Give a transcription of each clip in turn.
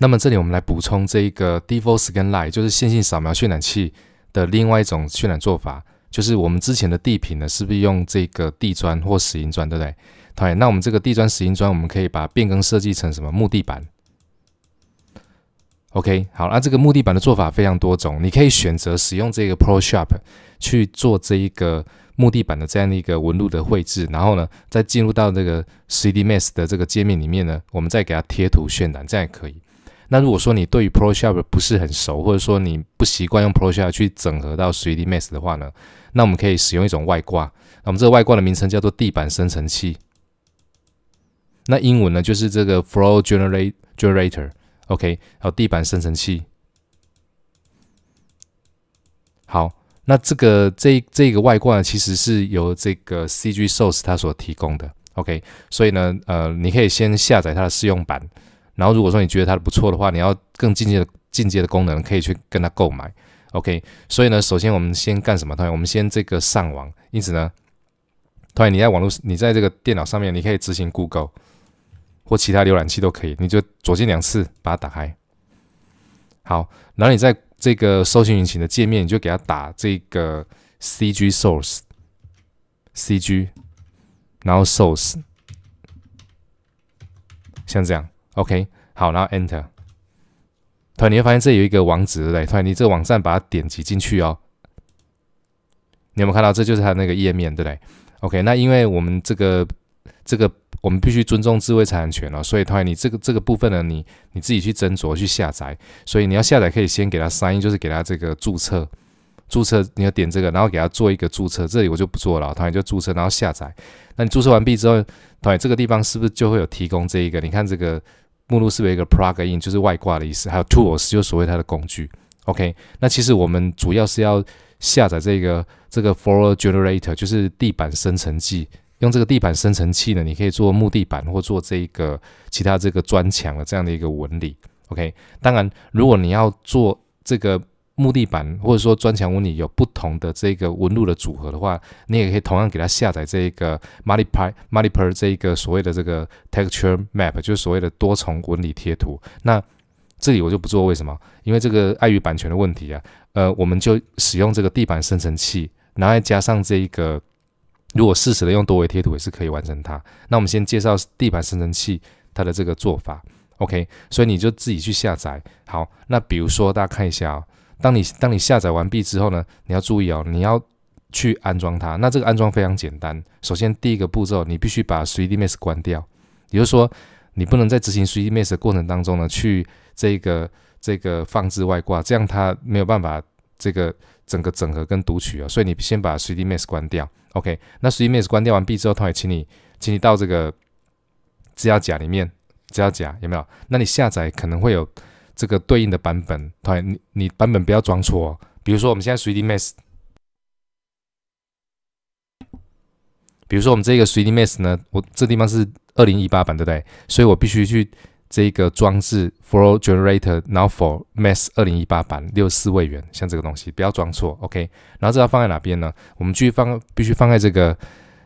那么这里我们来补充这一个 default scan light，就是线性扫描渲染器的另外一种渲染做法。就是我们之前的地平呢，是不是用这个地砖或石英砖，对不对？哎，那我们这个地砖、石英砖，我们可以把变更设计成什么木地板？OK，好，那这个木地板的做法非常多种，你可以选择使用这个 Pro Shop 去做这一个木地板的这样的一个纹路的绘制，然后呢，再进入到这个 C D Max 的这个界面里面呢，我们再给它贴图渲染，这样也可以。那如果说你对于 Pro Shop 不是很熟，或者说你不习惯用 Pro Shop 去整合到 3D Max 的话呢？那我们可以使用一种外挂，那们这个外挂的名称叫做地板生成器，那英文呢就是这个 Floor Generator，OK，好，地板生成器。好，那这个这这个外挂呢其实是由这个 CG Source 它所提供的，OK，所以呢，呃，你可以先下载它的试用版。然后，如果说你觉得它不错的话，你要更进阶的进阶的功能，可以去跟它购买。OK，所以呢，首先我们先干什么？同学，我们先这个上网。因此呢，突然你在网络，你在这个电脑上面，你可以执行 Google 或其他浏览器都可以。你就左键两次把它打开。好，然后你在这个搜寻引擎的界面，你就给它打这个 CG Source，CG，然后 Source，像这样。OK，好，然后 Enter，突然你会发现这有一个网址，对不对？突然你这个网站把它点击进去哦，你有没有看到？这就是它那个页面，对不对？OK，那因为我们这个这个我们必须尊重智慧财产权哦，所以突然你这个这个部分呢，你你自己去斟酌去下载。所以你要下载可以先给它 sign，就是给它这个注册，注册你要点这个，然后给它做一个注册。这里我就不做了，突然就注册，然后下载。那你注册完毕之后。对这个地方是不是就会有提供这一个？你看这个目录是不是一个 plugin，就是外挂的意思？还有 tools 就所谓它的工具。OK，那其实我们主要是要下载这个这个 floor generator，就是地板生成器。用这个地板生成器呢，你可以做木地板，或做这一个其他这个砖墙的这样的一个纹理。OK，当然如果你要做这个。木地板或者说砖墙纹理有不同的这个纹路的组合的话，你也可以同样给它下载这个 Multiply Multiplier 这个所谓的这个 Texture Map 就是所谓的多重纹理贴图。那这里我就不做为什么，因为这个碍于版权的问题啊，呃，我们就使用这个地板生成器，然后加上这一个，如果适时的用多维贴图也是可以完成它。那我们先介绍地板生成器它的这个做法，OK，所以你就自己去下载。好，那比如说大家看一下啊。当你当你下载完毕之后呢，你要注意哦，你要去安装它。那这个安装非常简单。首先第一个步骤，你必须把 3D Max 关掉，也就是说，你不能在执行 3D Max 过程当中呢去这个这个放置外挂，这样它没有办法这个整个整合跟读取啊。所以你先把 3D Max 关掉。OK，那 3D Max 关掉完毕之后，它会请你请你到这个资料夹里面，资料夹有没有？那你下载可能会有。这个对应的版本，对，你你版本不要装错。哦。比如说我们现在 three d Max，比如说我们这个 three d Max 呢，我这地方是2018版，对不对？所以我必须去这个装置 Flow Generator，now for m a s 2018版六十四位元，像这个东西不要装错，OK。然后这要放在哪边呢？我们继续放，必须放在这个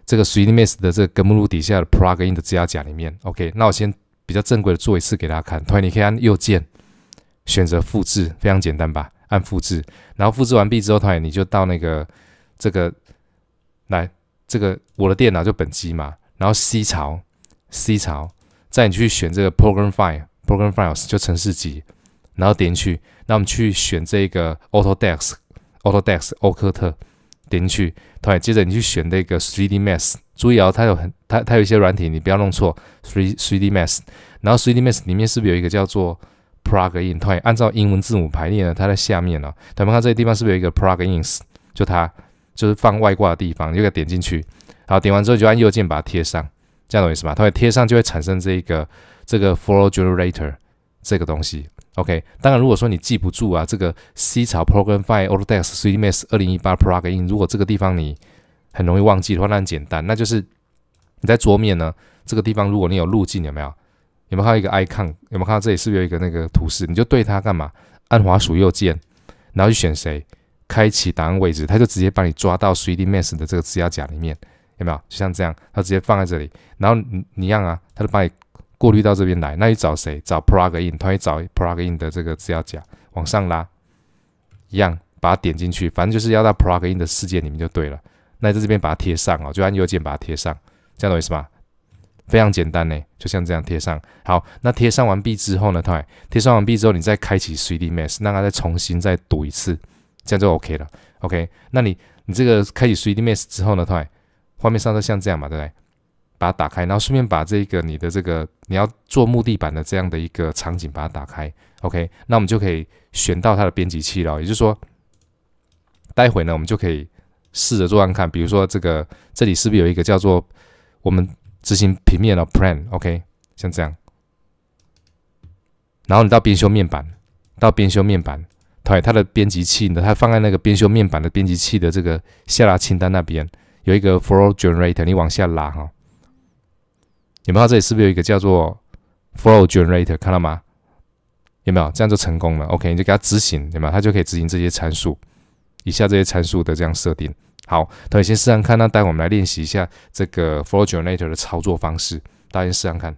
这个 three d Max 的这个目录底下的 Plugin 的加甲里面，OK。那我先比较正规的做一次给大家看，同样你可以按右键。选择复制非常简单吧，按复制，然后复制完毕之后，同学你就到那个这个来这个我的电脑就本机嘛，然后 C 槽 C 槽，再你去选这个 Program f i l e Program Files 就城市级，然后点进去，那我们去选这个 AutoDesk AutoDesk 欧科特，点进去，同学接着你去选那个 3D Max，注意哦，它有很它它有一些软体，你不要弄错 3D 3D Max，然后 3D Max 里面是不是有一个叫做？Plugin，它按照英文字母排列呢，它在下面呢。同学们看这个地方是不是有一个 plugins，就它就是放外挂的地方，你就给它点进去。好，点完之后就按右键把它贴上，这样懂意思吧？它会贴上就会产生这个这个 flow generator 这个东西。OK，当然如果说你记不住啊，这个 C 草 p r o g r a m file o l t o d e s t m a s 二零一八 plugin，如果这个地方你很容易忘记的话，那很简单，那就是你在桌面呢这个地方，如果你有路径，有没有？有没有看到一个 Icon？有没有看到这里是不是有一个那个图示？你就对它干嘛？按滑鼠右键，然后去选谁，开启档案位置，它就直接帮你抓到 C D Mass 的这个资料夹里面，有没有？就像这样，它直接放在这里，然后你一样啊，它就帮你过滤到这边来。那你找谁？找 Plugin，它会找 Plugin 的这个资料夹，往上拉，一样把它点进去，反正就是要到 Plugin 的世界里面就对了。那在这边把它贴上啊，就按右键把它贴上，这样懂意思吗？非常简单呢，就像这样贴上。好，那贴上完毕之后呢？它贴上完毕之后，你再开启 3D Max，让它再重新再读一次，这样就 OK 了。OK，那你你这个开启 3D Max 之后呢？它画面上头像这样嘛？对不对？把它打开，然后顺便把这个你的这个你要做木地板的这样的一个场景把它打开。OK，那我们就可以选到它的编辑器了。也就是说，待会呢，我们就可以试着做看看，比如说这个这里是不是有一个叫做我们。执行平面的 p l a n o k 像这样。然后你到编修面板，到编修面板，对，它的编辑器呢，它放在那个编修面板的编辑器的这个下拉清单那边，有一个 Flow Generator，你往下拉哈。有没有？这里是不是有一个叫做 Flow Generator？看到吗？有没有？这样就成功了，OK，你就给它执行，有没有？它就可以执行这些参数，以下这些参数的这样设定。好，大家先试看。那待会我们来练习一下这个 f o w g e r a t o r 的操作方式。大家试看。